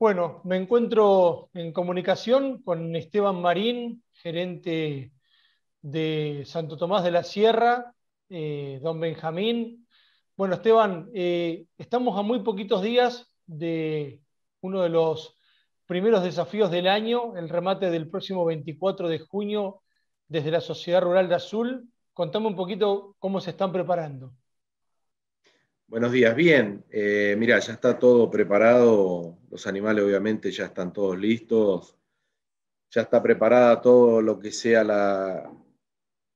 Bueno, me encuentro en comunicación con Esteban Marín, gerente de Santo Tomás de la Sierra, eh, don Benjamín. Bueno, Esteban, eh, estamos a muy poquitos días de uno de los primeros desafíos del año, el remate del próximo 24 de junio desde la Sociedad Rural de Azul. Contame un poquito cómo se están preparando. Buenos días, bien. Eh, mira, ya está todo preparado, los animales obviamente ya están todos listos, ya está preparada todo lo que sea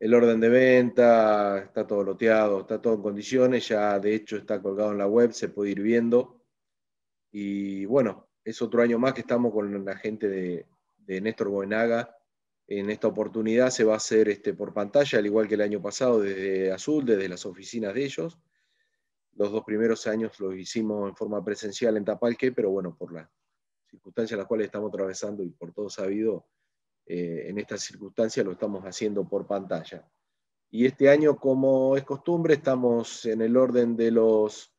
el orden de venta, está todo loteado, está todo en condiciones, ya de hecho está colgado en la web, se puede ir viendo. Y bueno, es otro año más que estamos con la gente de, Néstor Boenaga. En esta oportunidad se va a hacer este, por pantalla, al igual que el año pasado, desde Azul, desde las oficinas de ellos. Los dos primeros años los hicimos en forma presencial en Tapalque, pero bueno, por las circunstancias las cuales estamos atravesando y por todo sabido, eh, en estas circunstancias lo estamos haciendo por pantalla. Y este año, como es costumbre, estamos en el orden de los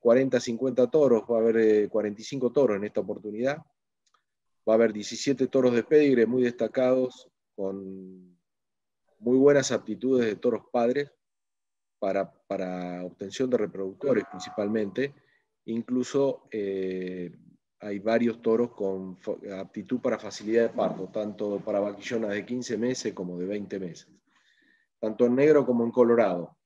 40, eh, 50 toros, va a haber 45 eh, toros en esta oportunidad. Va a haber 17 toros de pedigre muy destacados, con muy buenas aptitudes de toros padres para, obtención de reproductores principalmente. Incluso eh, hay varios toros con aptitud para facilidad de parto, tanto para vaquillonas de 15 meses como de 20 meses, tanto en negro como en colorado.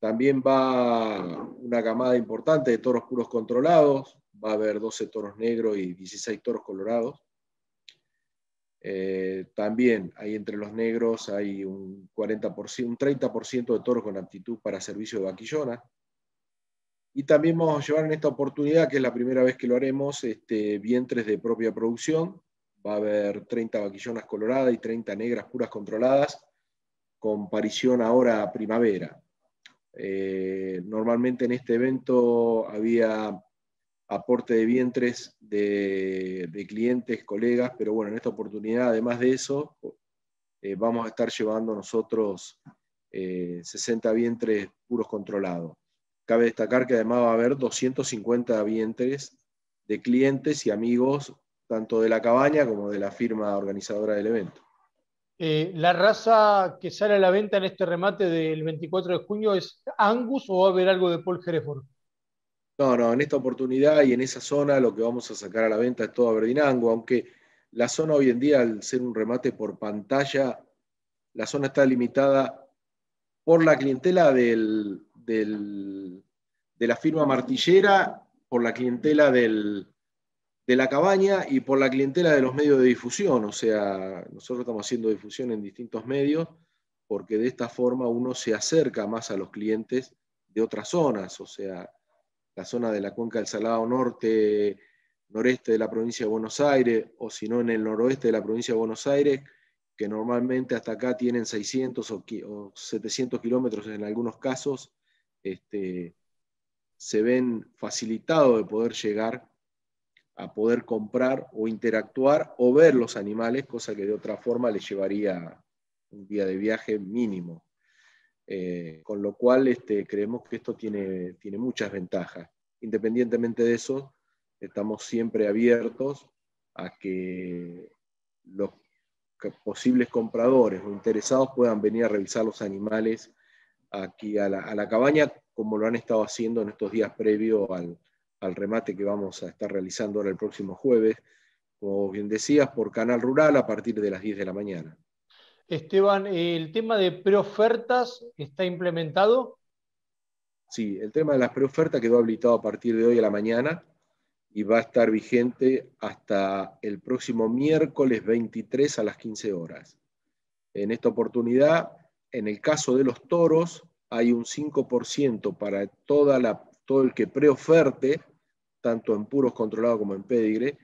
También va una camada importante de toros puros controlados, va a haber 12 toros negros y 16 toros colorados. Eh, también hay entre los negros hay un, 40%, un 30% de toros con aptitud para servicio de vaquillona. Y también vamos a llevar en esta oportunidad, que es la primera vez que lo haremos, este, vientres de propia producción. Va a haber 30 vaquillonas coloradas y 30 negras puras controladas, con parición ahora a primavera. Eh, normalmente en este evento había aporte de vientres de, clientes, colegas, pero bueno, en esta oportunidad, además de eso, eh, vamos a estar llevando nosotros 60 eh, vientres puros controlados. Cabe destacar que además va a haber 250 vientres de clientes y amigos, tanto de la cabaña como de la firma organizadora del evento. Eh, ¿La raza que sale a la venta en este remate del 24 de junio es Angus o va a haber algo de Paul Hereford? No, no, en esta oportunidad y en esa zona lo que vamos a sacar a la venta es todo Verdinango, aunque la zona hoy en día, al ser un remate por pantalla, la zona está limitada por la clientela de la firma martillera, por la clientela de la cabaña y por la clientela de los medios de difusión. O sea, nosotros estamos haciendo difusión en distintos medios porque de esta forma uno se acerca más a los clientes de otras zonas. O sea, la zona de la cuenca del Salado Norte, noreste de la provincia de Buenos Aires, o si no en el noroeste de la provincia de Buenos Aires, que normalmente hasta acá tienen 600 o, 700 kilómetros en algunos casos, este, se ven facilitados de poder llegar a poder comprar o interactuar o ver los animales, cosa que de otra forma les llevaría un día de viaje mínimo. Eh, con lo cual este, creemos que esto tiene, tiene muchas ventajas. Independientemente de eso, estamos siempre abiertos a que los posibles compradores o interesados puedan venir a revisar los animales aquí a la, cabaña, como lo han estado haciendo en estos días previos al, al, remate que vamos a estar realizando ahora el próximo jueves, como bien decías, por Canal Rural a partir de las 10 de la mañana. Esteban, ¿el tema de preofertas está implementado? Sí, el tema de las preofertas quedó habilitado a partir de hoy a la mañana y va a estar vigente hasta el próximo miércoles 23 a las 15 horas. En esta oportunidad, en el caso de los toros, hay un 5% para toda la, todo el que preoferte, tanto en puros controlados como en pedigre,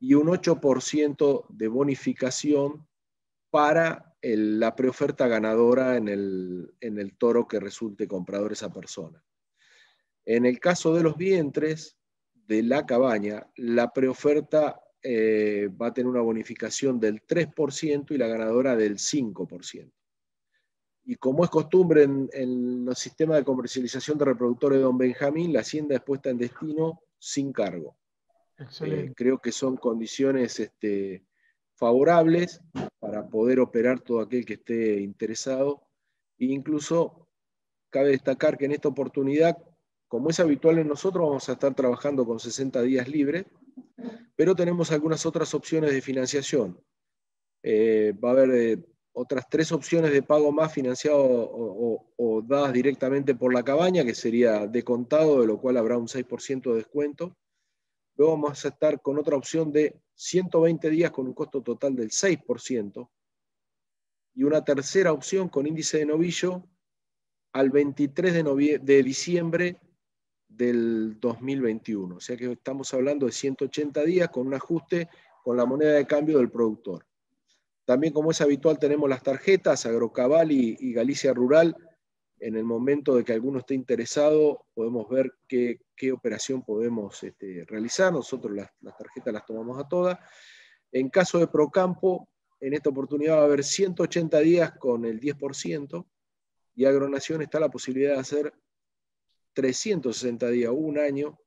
y un 8% de bonificación para la preoferta ganadora en el, toro que resulte comprador esa persona. En el caso de los vientres de la cabaña, la preoferta eh, va a tener una bonificación del 3% y la ganadora del 5%. Y como es costumbre en, el los sistemas de comercialización de reproductores de Don Benjamín, la hacienda es puesta en destino sin cargo. Eh, creo que son condiciones este, favorables para poder operar todo aquel que esté interesado. E incluso cabe destacar que en esta oportunidad, como es habitual en nosotros, vamos a estar trabajando con 60 días libres, pero tenemos algunas otras opciones de financiación. Eh, va a haber eh, otras tres opciones de pago más financiado o, dadas directamente por la cabaña, que sería de contado, de lo cual habrá un 6% de descuento. Luego vamos a estar con otra opción de 120 días con un costo total del 6%. Y una tercera opción con índice de novillo al 23 de, de diciembre del 2021. O sea que estamos hablando de 180 días con un ajuste con la moneda de cambio del productor. También como es habitual tenemos las tarjetas Agrocabal y Galicia Rural en el momento de que alguno esté interesado, podemos ver qué, operación podemos este, realizar. Nosotros las, las, tarjetas las tomamos a todas. En caso de Procampo, en esta oportunidad va a haber 180 días con el 10%, y Agronación está la posibilidad de hacer 360 días, un año,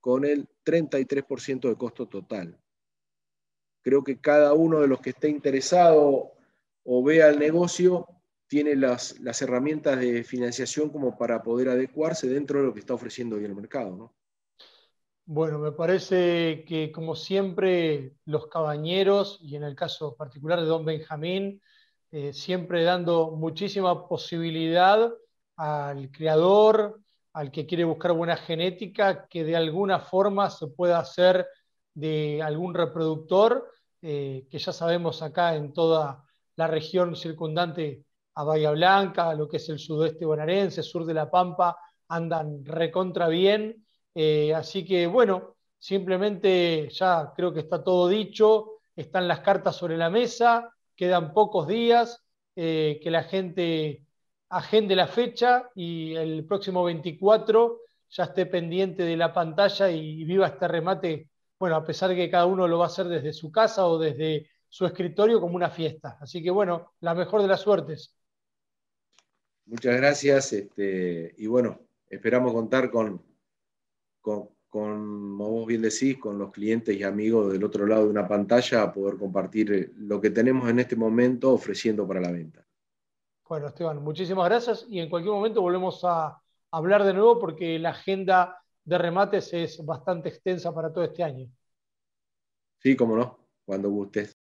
con el 33% de costo total. Creo que cada uno de los que esté interesado o vea el negocio tiene las, herramientas de financiación como para poder adecuarse dentro de lo que está ofreciendo hoy el mercado. Bueno, me parece que como siempre los cabañeros, y en el caso particular de Don Benjamín, eh, siempre dando muchísima posibilidad al creador, al que quiere buscar buena genética, que de alguna forma se pueda hacer de algún reproductor, eh, que ya sabemos acá en toda la región circundante a Bahía Blanca, a lo que es el sudoeste bonaerense, sur de La Pampa, andan recontra bien. Eh, así que bueno, simplemente ya creo que está todo dicho, están las cartas sobre la mesa, quedan pocos días, eh, que la gente agende la fecha y el próximo 24 ya esté pendiente de la pantalla y, y viva este remate, bueno, a pesar que cada uno lo va a hacer desde su casa o desde su escritorio como una fiesta. Así que bueno, la mejor de las suertes. Muchas gracias. Este, y bueno, esperamos contar con, con, con, como vos bien decís, con los clientes y amigos del otro lado de una pantalla a poder compartir eh, lo que tenemos en este momento ofreciendo para la venta. Bueno, Esteban, muchísimas gracias y en cualquier momento volvemos a hablar de nuevo porque la agenda de remates es bastante extensa para todo este año. Sí, cómo no, cuando gustes.